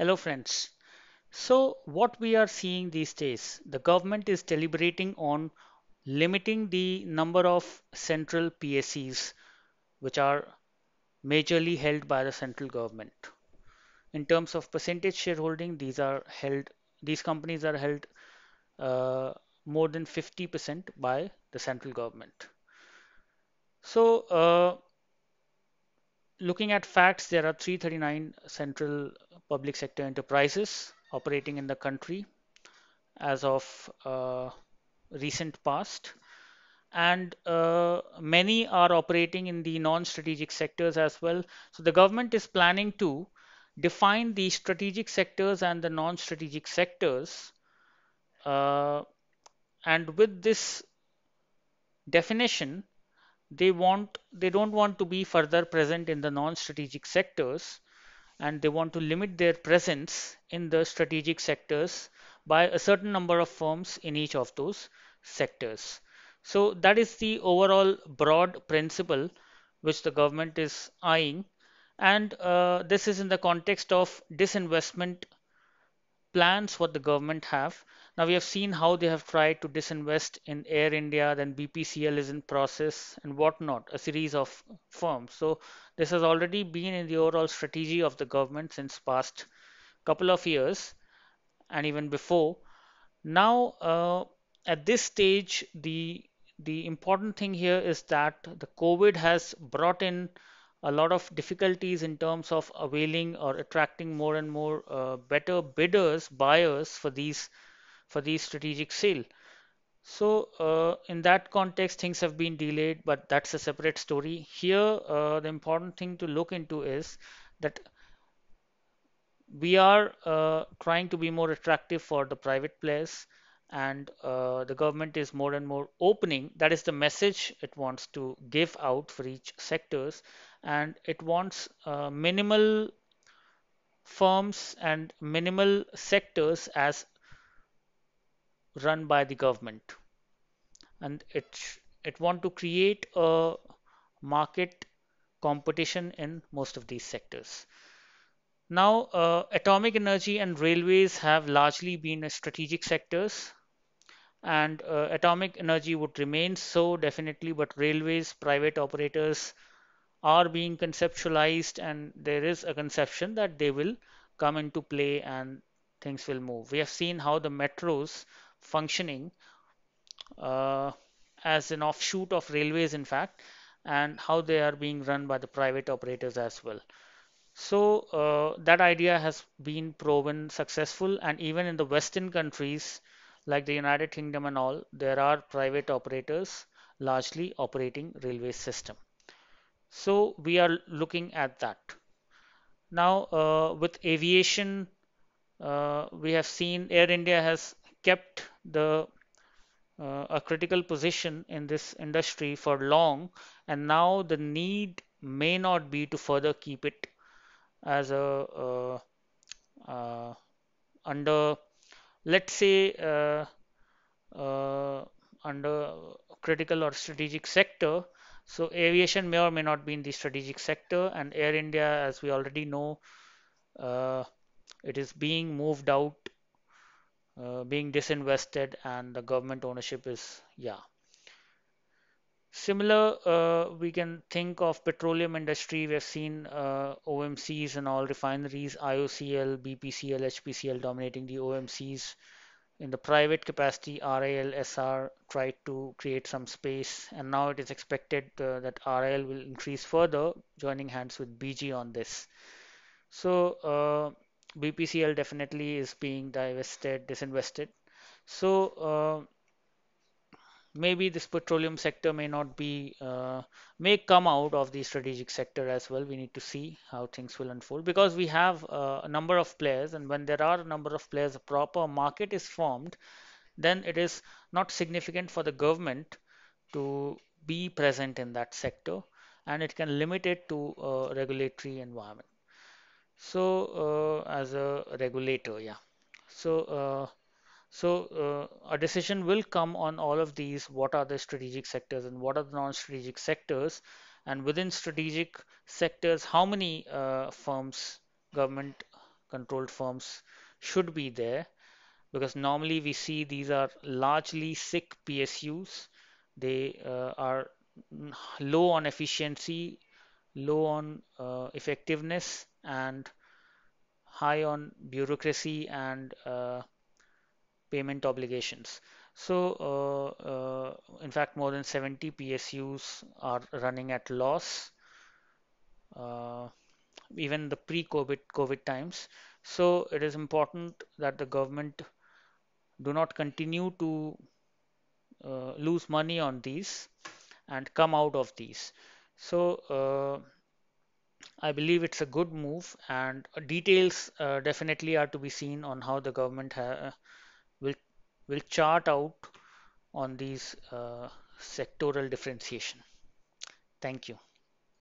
Hello friends. So what we are seeing these days, the government is deliberating on limiting the number of central PSCs which are majorly held by the central government. In terms of percentage shareholding, these are held, these companies are held uh, more than 50% by the central government. So uh, looking at facts, there are 339 central public sector enterprises operating in the country as of uh, recent past. And uh, many are operating in the non strategic sectors as well. So the government is planning to define the strategic sectors and the non strategic sectors. Uh, and with this definition, they want they don't want to be further present in the non-strategic sectors and they want to limit their presence in the strategic sectors by a certain number of firms in each of those sectors. So that is the overall broad principle which the government is eyeing and uh, this is in the context of disinvestment plans what the government have. Now we have seen how they have tried to disinvest in Air India, then BPCL is in process and whatnot, a series of firms. So this has already been in the overall strategy of the government since past couple of years and even before. Now uh, at this stage, the the important thing here is that the COVID has brought in a lot of difficulties in terms of availing or attracting more and more uh, better bidders, buyers for these for these strategic sale. So uh, in that context, things have been delayed, but that's a separate story. Here, uh, the important thing to look into is that we are uh, trying to be more attractive for the private players and uh, the government is more and more opening that is the message it wants to give out for each sectors and it wants uh, minimal firms and minimal sectors as run by the government and it it want to create a market competition in most of these sectors now uh, atomic energy and railways have largely been strategic sectors and uh, atomic energy would remain so definitely but railways private operators are being conceptualized and there is a conception that they will come into play and things will move. We have seen how the metros functioning uh, as an offshoot of railways in fact and how they are being run by the private operators as well. So uh, that idea has been proven successful and even in the western countries like the United Kingdom and all there are private operators largely operating railway system. So we are looking at that. Now uh, with aviation, uh, we have seen Air India has kept the uh, a critical position in this industry for long and now the need may not be to further keep it as a uh, uh, under let's say uh, under critical or strategic sector so aviation may or may not be in the strategic sector and Air India, as we already know, uh, it is being moved out, uh, being disinvested and the government ownership is, yeah. Similar, uh, we can think of petroleum industry. We have seen uh, OMCs and all refineries, IOCL, BPCL, HPCL dominating the OMCs in the private capacity RALSR tried to create some space and now it is expected uh, that RIL will increase further joining hands with BG on this. So uh, BPCL definitely is being divested, disinvested. So uh, maybe this petroleum sector may not be uh, may come out of the strategic sector as well we need to see how things will unfold because we have uh, a number of players and when there are a number of players a proper market is formed then it is not significant for the government to be present in that sector and it can limit it to a uh, regulatory environment so uh, as a regulator yeah so uh, so uh, a decision will come on all of these, what are the strategic sectors and what are the non-strategic sectors and within strategic sectors, how many uh, firms, government controlled firms should be there because normally we see these are largely sick PSUs. They uh, are low on efficiency, low on uh, effectiveness and high on bureaucracy and uh, payment obligations. So uh, uh, in fact, more than 70 PSUs are running at loss uh, even the pre-COVID COVID times. So it is important that the government do not continue to uh, lose money on these and come out of these. So uh, I believe it's a good move and details uh, definitely are to be seen on how the government will chart out on these uh, sectoral differentiation. Thank you.